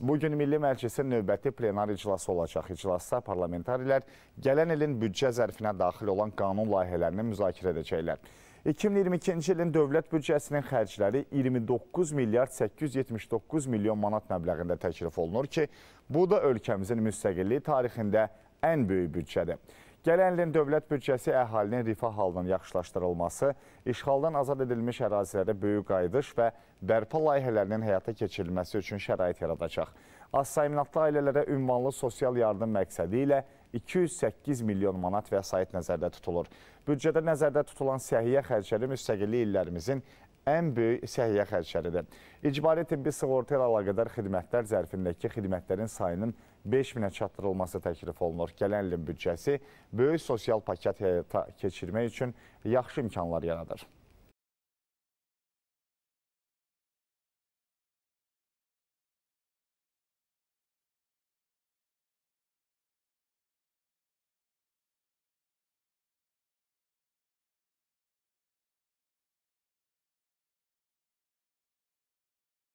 Bugün Milli Məclisin növbəti plenar iclası olacaq. İclasda parlamentarilər gələn ilin büdcə zərfinə daxil olan qanun layihələrini müzakirə edəcəklər. 2022-ci ilin dövlət büdcəsinin xərcləri 29 milyard 879 milyon manat məbləğində təklif olunur ki, bu da ölkəmizin müstəqilliyi tarixində ən böyük büdcədir. Gələn ilin dövlət büdcəsi əhalinin rifah halının yaxşılaşdırılması, işğaldan azad edilmiş ərazilərə böyük qayıdış və bərpa layihələrinin həyata keçirilməsi üçün şərait yaradacaq. Azsayminatlı ailələrə ünvanlı sosial yardım məqsədi ilə 208 milyon manat vəsait nəzərdə tutulur. Büdcədə nəzərdə tutulan səhiyyə xərcləri müstəqillik illərimizin ən böyük səhiyyə xərcləridir. İcbari tibbi sığorta ilə əlaqədar xidmətlər zərfindəki xidmətlərin sayının 5000-ə çatdırılması təklif olunur. Gələn ilin büdcəsi böyük sosial paket həyata keçirmək üçün yaxşı imkanlar yaradır.